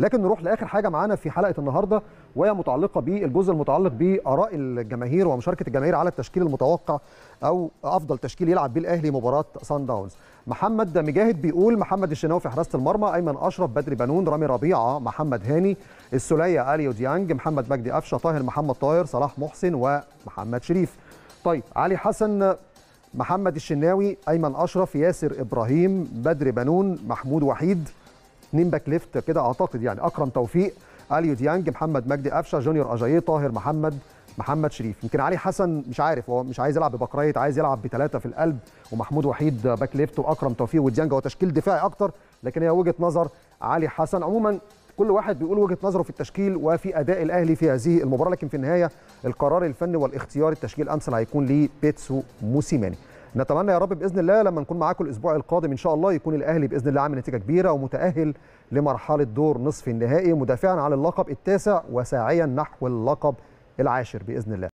لكن نروح لاخر حاجه معانا في حلقه النهارده وهي متعلقه بالجزء المتعلق باراء الجماهير ومشاركه الجماهير على التشكيل المتوقع او افضل تشكيل يلعب بيه الاهلي مباراه سان داونز محمد مجاهد بيقول محمد الشناوي في حراسه المرمى ايمن اشرف بدري بنون رامي ربيعه محمد هاني السليه اليو ديانج محمد مجدي قفشه طاهر محمد طاهر صلاح محسن ومحمد شريف طيب علي حسن محمد الشناوي ايمن اشرف ياسر ابراهيم بدر بنون محمود وحيد اثنين باك ليفت كده اعتقد يعني اكرم توفيق اليو ديانج محمد مجدي قفشه جونيور اجاييه طاهر محمد محمد شريف يمكن علي حسن مش عارف هو مش عايز يلعب ببكرايت عايز يلعب بثلاثه في القلب ومحمود وحيد باك ليفت واكرم توفيق وديانج هو تشكيل دفاعي اكتر لكن هي وجهه نظر علي حسن عموما كل واحد بيقول وجهه نظره في التشكيل وفي اداء الاهلي في هذه المباراه لكن في النهايه القرار الفني والاختيار التشكيل الامثل هيكون لبيتسو موسيماني نتمنى يا رب باذن الله لما نكون معاكم الاسبوع القادم ان شاء الله يكون الاهلي باذن الله عامل نتيجه كبيره ومتاهل لمرحله دور نصف النهائي مدافعا عن اللقب التاسع وساعيا نحو اللقب العاشر باذن الله